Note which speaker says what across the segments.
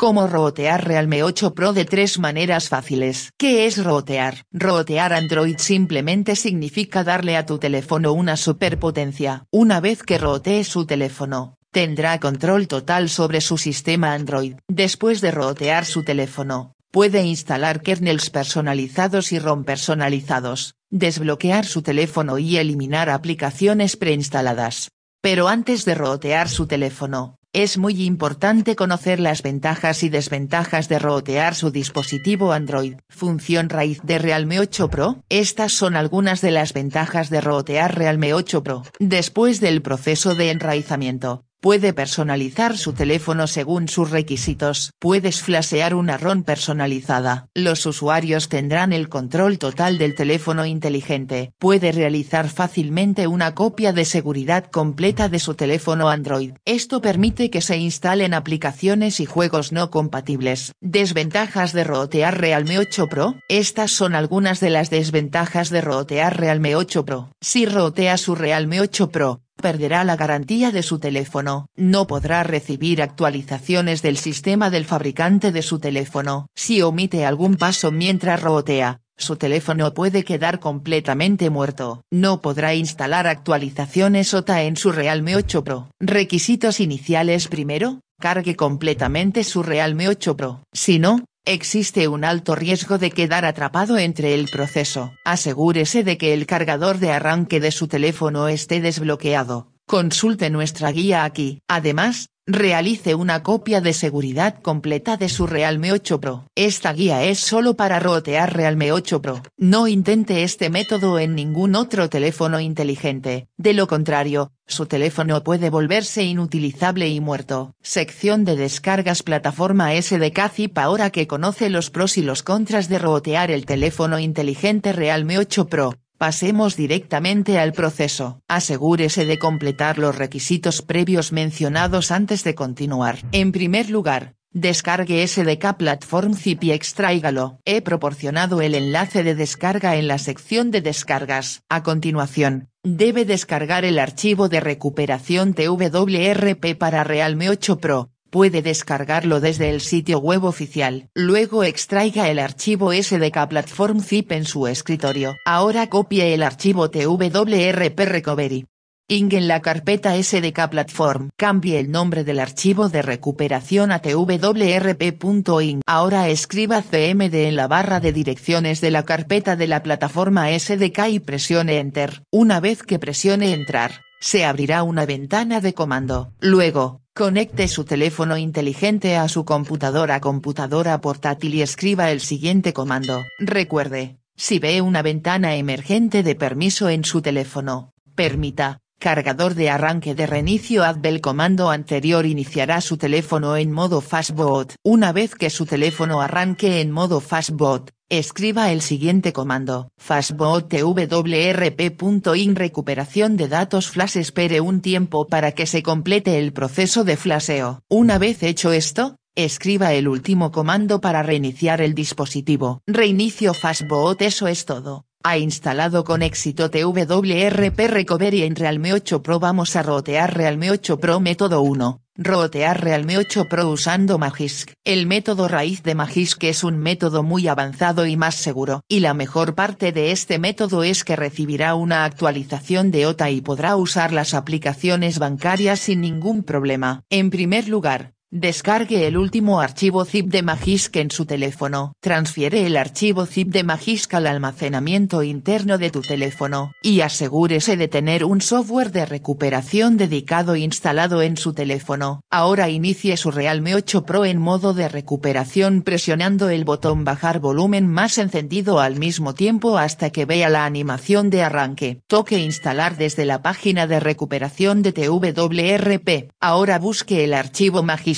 Speaker 1: Cómo rootear Realme 8 Pro de tres maneras fáciles. ¿Qué es rotear? Rotear Android simplemente significa darle a tu teléfono una superpotencia. Una vez que rootee su teléfono, tendrá control total sobre su sistema Android. Después de rotear su teléfono, puede instalar kernels personalizados y ROM personalizados, desbloquear su teléfono y eliminar aplicaciones preinstaladas. Pero antes de rotear su teléfono, es muy importante conocer las ventajas y desventajas de rotear su dispositivo Android. Función raíz de Realme 8 Pro. Estas son algunas de las ventajas de rotear Realme 8 Pro. Después del proceso de enraizamiento, Puede personalizar su teléfono según sus requisitos. Puedes flashear una ROM personalizada. Los usuarios tendrán el control total del teléfono inteligente. Puede realizar fácilmente una copia de seguridad completa de su teléfono Android. Esto permite que se instalen aplicaciones y juegos no compatibles. Desventajas de rotear Realme 8 Pro. Estas son algunas de las desventajas de rotear Realme 8 Pro. Si rotea su Realme 8 Pro, perderá la garantía de su teléfono, no podrá recibir actualizaciones del sistema del fabricante de su teléfono. Si omite algún paso mientras robotea, su teléfono puede quedar completamente muerto. No podrá instalar actualizaciones OTA en su Realme 8 Pro. Requisitos iniciales primero, cargue completamente su Realme 8 Pro. Si no, existe un alto riesgo de quedar atrapado entre el proceso. Asegúrese de que el cargador de arranque de su teléfono esté desbloqueado. Consulte nuestra guía aquí. Además, realice una copia de seguridad completa de su Realme 8 Pro. Esta guía es solo para rotear Realme 8 Pro. No intente este método en ningún otro teléfono inteligente, de lo contrario, su teléfono puede volverse inutilizable y muerto. Sección de descargas Plataforma SDK Zip ahora que conoce los pros y los contras de rotear el teléfono inteligente Realme 8 Pro Pasemos directamente al proceso. Asegúrese de completar los requisitos previos mencionados antes de continuar. En primer lugar, descargue SDK Platform Zip y extráigalo. He proporcionado el enlace de descarga en la sección de descargas. A continuación, debe descargar el archivo de recuperación TWRP para Realme 8 Pro Puede descargarlo desde el sitio web oficial. Luego extraiga el archivo SDK Platform Zip en su escritorio. Ahora copie el archivo TWRP Recovery. Ing en la carpeta SDK Platform. Cambie el nombre del archivo de recuperación a twrp.ing. Ahora escriba cmd en la barra de direcciones de la carpeta de la plataforma SDK y presione Enter. Una vez que presione Entrar, se abrirá una ventana de comando. Luego, Conecte su teléfono inteligente a su computadora computadora portátil y escriba el siguiente comando. Recuerde, si ve una ventana emergente de permiso en su teléfono, permita, cargador de arranque de reinicio el comando anterior iniciará su teléfono en modo fastboot. Una vez que su teléfono arranque en modo fastboot, Escriba el siguiente comando, TWRP.in recuperación de datos flash espere un tiempo para que se complete el proceso de flasheo. Una vez hecho esto, escriba el último comando para reiniciar el dispositivo. Reinicio fastboot eso es todo. Ha instalado con éxito TWRP Recovery en Realme 8 Pro. Vamos a rotear Realme 8 Pro método 1. Rotear Realme 8 Pro usando Magisk. El método raíz de Magisk es un método muy avanzado y más seguro, y la mejor parte de este método es que recibirá una actualización de OTA y podrá usar las aplicaciones bancarias sin ningún problema. En primer lugar, Descargue el último archivo zip de Magisk en su teléfono. Transfiere el archivo zip de Magisk al almacenamiento interno de tu teléfono, y asegúrese de tener un software de recuperación dedicado instalado en su teléfono. Ahora inicie su Realme 8 Pro en modo de recuperación presionando el botón bajar volumen más encendido al mismo tiempo hasta que vea la animación de arranque. Toque instalar desde la página de recuperación de TWRP. Ahora busque el archivo Magisk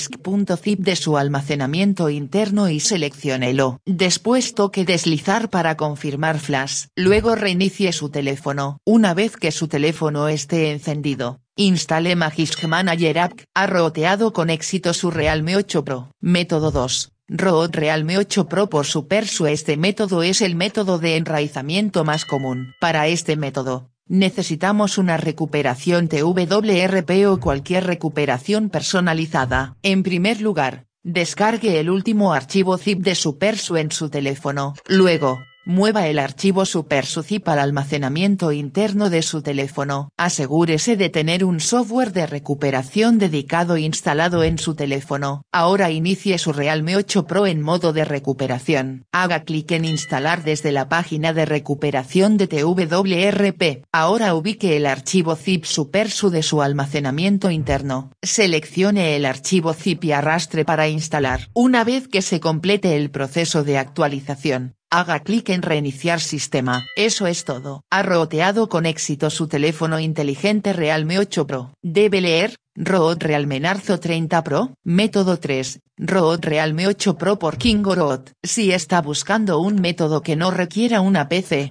Speaker 1: .zip de su almacenamiento interno y selecciónelo. Después toque deslizar para confirmar flash. Luego reinicie su teléfono. Una vez que su teléfono esté encendido, instale Magisk Manager App. Ha roteado con éxito su Realme 8 Pro. Método 2. Road Realme 8 Pro por su Este método es el método de enraizamiento más común. Para este método, necesitamos una recuperación TWRP o cualquier recuperación personalizada. En primer lugar, descargue el último archivo zip de SuperSU en su teléfono. Luego, Mueva el archivo SuperSU-ZIP al almacenamiento interno de su teléfono. Asegúrese de tener un software de recuperación dedicado instalado en su teléfono. Ahora inicie su Realme 8 Pro en modo de recuperación. Haga clic en Instalar desde la página de recuperación de TWRP. Ahora ubique el archivo zip SuperSU de su almacenamiento interno. Seleccione el archivo zip y arrastre para instalar. Una vez que se complete el proceso de actualización, Haga clic en reiniciar sistema. Eso es todo. Ha roteado con éxito su teléfono inteligente Realme 8 Pro. Debe leer, Road Realme Narzo 30 Pro. Método 3. Road Realme 8 Pro por Root. Si está buscando un método que no requiera una PC,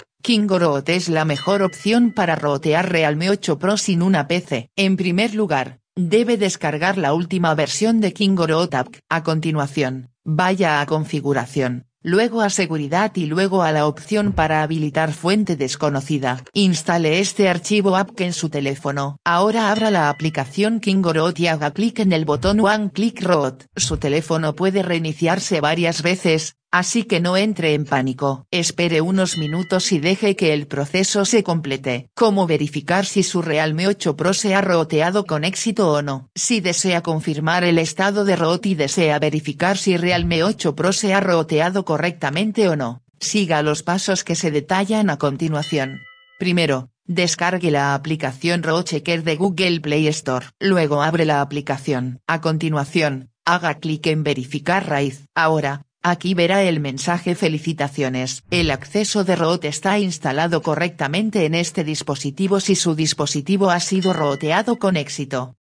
Speaker 1: Root es la mejor opción para rotear Realme 8 Pro sin una PC. En primer lugar, debe descargar la última versión de Root App. A continuación, vaya a configuración luego a seguridad y luego a la opción para habilitar fuente desconocida. Instale este archivo app en su teléfono. Ahora abra la aplicación Kingorot y haga clic en el botón One Click Root. Su teléfono puede reiniciarse varias veces, Así que no entre en pánico. Espere unos minutos y deje que el proceso se complete. ¿Cómo verificar si su Realme 8 Pro se ha roteado con éxito o no? Si desea confirmar el estado de root y desea verificar si Realme 8 Pro se ha roteado correctamente o no, siga los pasos que se detallan a continuación. Primero, Descargue la aplicación Checker de Google Play Store. Luego abre la aplicación. A continuación, haga clic en Verificar raíz. Ahora, Aquí verá el mensaje felicitaciones. El acceso de root está instalado correctamente en este dispositivo si su dispositivo ha sido rooteado con éxito.